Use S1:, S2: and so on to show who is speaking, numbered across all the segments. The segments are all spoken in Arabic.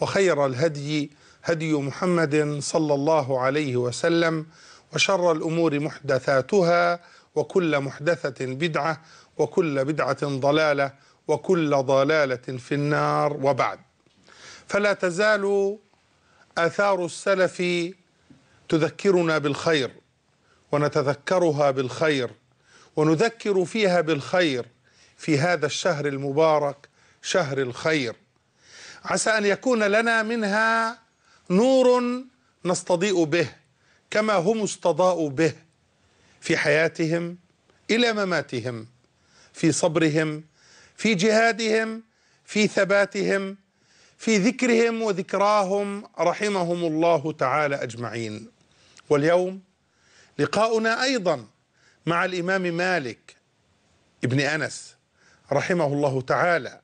S1: وخير الهدي هدي محمد صلى الله عليه وسلم وشر الأمور محدثاتها وكل محدثة بدعة وكل بدعة ضلالة وكل ضلالة في النار وبعد فلا تزال آثار السلف تذكرنا بالخير ونتذكرها بالخير ونذكر فيها بالخير في هذا الشهر المبارك شهر الخير عسى أن يكون لنا منها نور نستضيء به كما هم استضاءوا به في حياتهم إلى مماتهم في صبرهم في جهادهم في ثباتهم في ذكرهم وذكراهم رحمهم الله تعالى أجمعين واليوم لقاؤنا أيضا مع الإمام مالك ابن أنس رحمه الله تعالى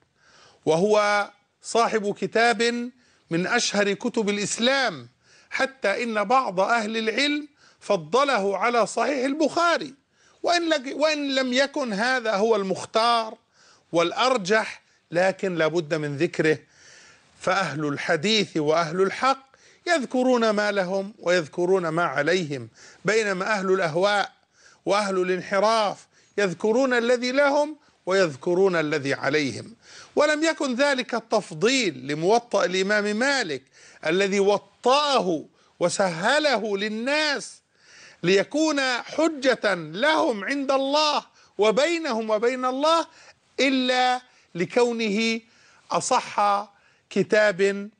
S1: وهو صاحب كتاب من أشهر كتب الإسلام حتى إن بعض أهل العلم فضله على صحيح البخاري وإن, وإن لم يكن هذا هو المختار والأرجح لكن لابد من ذكره فأهل الحديث وأهل الحق يذكرون ما لهم ويذكرون ما عليهم بينما أهل الأهواء وأهل الانحراف يذكرون الذي لهم ويذكرون الذي عليهم ولم يكن ذلك التفضيل لموطأ الإمام مالك الذي وطأه وسهله للناس ليكون حجة لهم عند الله وبينهم وبين الله إلا لكونه أصح كتاب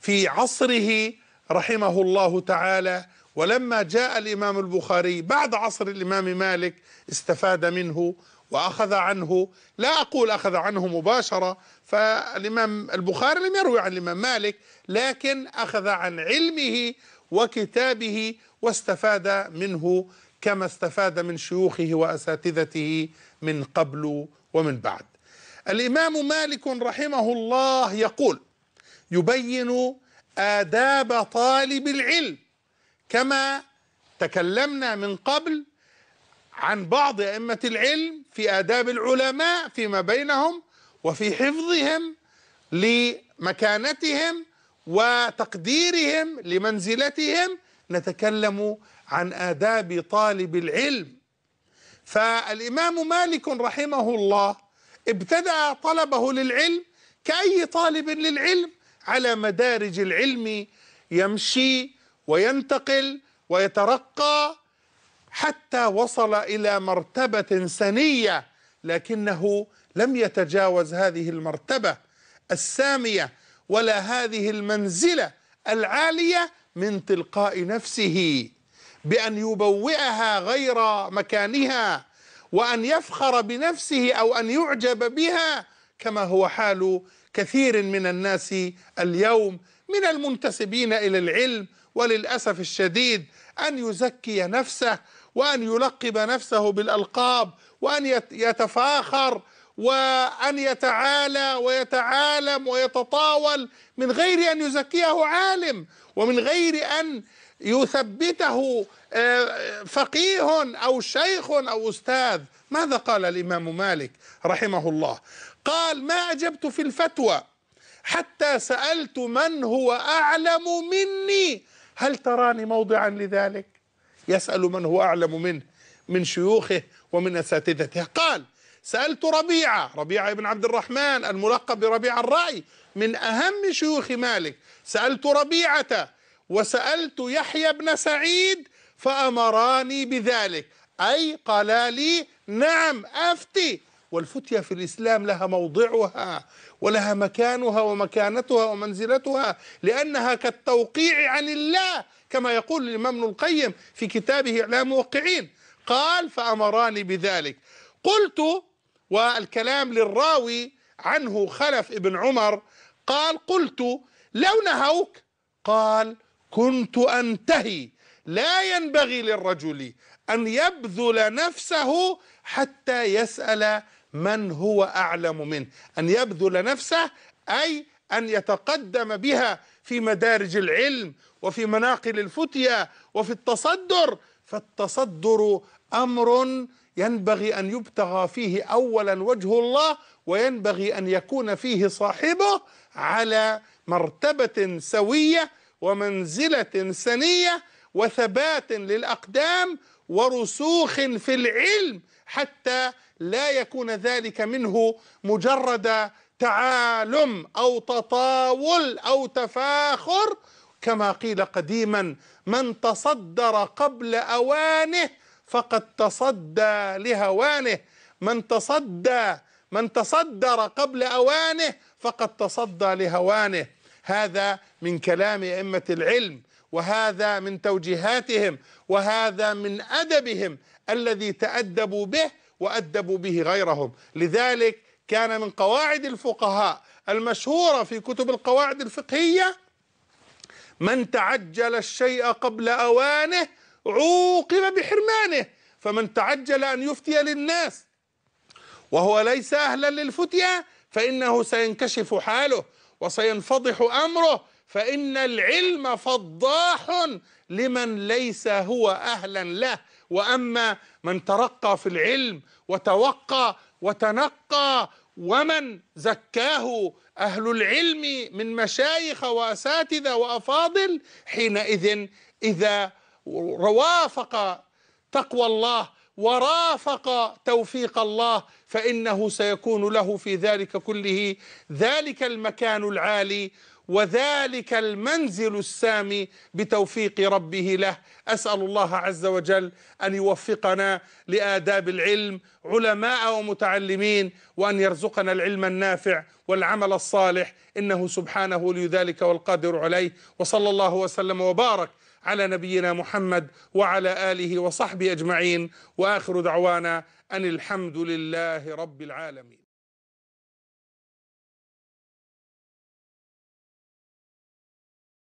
S1: في عصره رحمه الله تعالى ولما جاء الإمام البخاري بعد عصر الإمام مالك استفاد منه وأخذ عنه لا أقول أخذ عنه مباشرة فالإمام البخاري لم يروي عن الإمام مالك لكن أخذ عن علمه وكتابه واستفاد منه كما استفاد من شيوخه وأساتذته من قبل ومن بعد الإمام مالك رحمه الله يقول يبين آداب طالب العلم كما تكلمنا من قبل عن بعض أئمة العلم في آداب العلماء فيما بينهم وفي حفظهم لمكانتهم وتقديرهم لمنزلتهم نتكلم عن آداب طالب العلم فالإمام مالك رحمه الله ابتدأ طلبه للعلم كأي طالب للعلم على مدارج العلم يمشي وينتقل ويترقى حتى وصل إلى مرتبة سنية لكنه لم يتجاوز هذه المرتبة السامية ولا هذه المنزلة العالية من تلقاء نفسه بأن يبوئها غير مكانها وأن يفخر بنفسه أو أن يعجب بها كما هو حال كثير من الناس اليوم من المنتسبين إلى العلم وللأسف الشديد أن يزكي نفسه وأن يلقب نفسه بالألقاب وأن يتفاخر وأن يتعالى ويتعالم ويتطاول من غير أن يزكيه عالم ومن غير أن يثبته آه، فقيه أو شيخ أو أستاذ ماذا قال الإمام مالك رحمه الله قال ما أجبت في الفتوى حتى سألت من هو أعلم مني هل تراني موضعا لذلك يسأل من هو أعلم منه من شيوخه ومن أساتذته قال سألت ربيعة ربيعة بن عبد الرحمن الملقب بربيعة الرأي من أهم شيوخ مالك سألت ربيعة وسألت يحيى بن سعيد فأمراني بذلك أي قالا لي نعم أفتي والفتية في الإسلام لها موضعها ولها مكانها ومكانتها ومنزلتها لأنها كالتوقيع عن الله كما يقول الإمام ابن القيم في كتابه إعلام موقعين قال فأمراني بذلك قلت والكلام للراوي عنه خلف ابن عمر قال قلت لو نهوك قال كنت أنتهي لا ينبغي للرجل أن يبذل نفسه حتى يسأل من هو اعلم منه ان يبذل نفسه اي ان يتقدم بها في مدارج العلم وفي مناقل الفتيا وفي التصدر فالتصدر امر ينبغي ان يبتغى فيه اولا وجه الله وينبغي ان يكون فيه صاحبه على مرتبه سويه ومنزله سنيه وثبات للاقدام ورسوخ في العلم حتى لا يكون ذلك منه مجرد تعالم او تطاول او تفاخر كما قيل قديما من تصدر قبل اوانه فقد تصدى لهوانه من تصدى من تصدر قبل اوانه فقد تصدى لهوانه هذا من كلام ائمه العلم وهذا من توجيهاتهم وهذا من ادبهم الذي تأدبوا به وأدبوا به غيرهم لذلك كان من قواعد الفقهاء المشهورة في كتب القواعد الفقهية من تعجل الشيء قبل أوانه عوقب بحرمانه فمن تعجل أن يفتي للناس وهو ليس أهلا للفتية فإنه سينكشف حاله وسينفضح أمره فإن العلم فضاح لمن ليس هو أهلا له وأما من ترقى في العلم وتوقى وتنقى ومن زكاه أهل العلم من مشايخ وأساتذة وأفاضل حينئذ إذا روافق تقوى الله ورافق توفيق الله فإنه سيكون له في ذلك كله ذلك المكان العالي وذلك المنزل السامي بتوفيق ربه له اسال الله عز وجل ان يوفقنا لاداب العلم علماء ومتعلمين وان يرزقنا العلم النافع والعمل الصالح انه سبحانه ولي ذلك والقادر عليه وصلى الله وسلم وبارك على نبينا محمد وعلى اله وصحبه اجمعين واخر دعوانا ان الحمد لله رب العالمين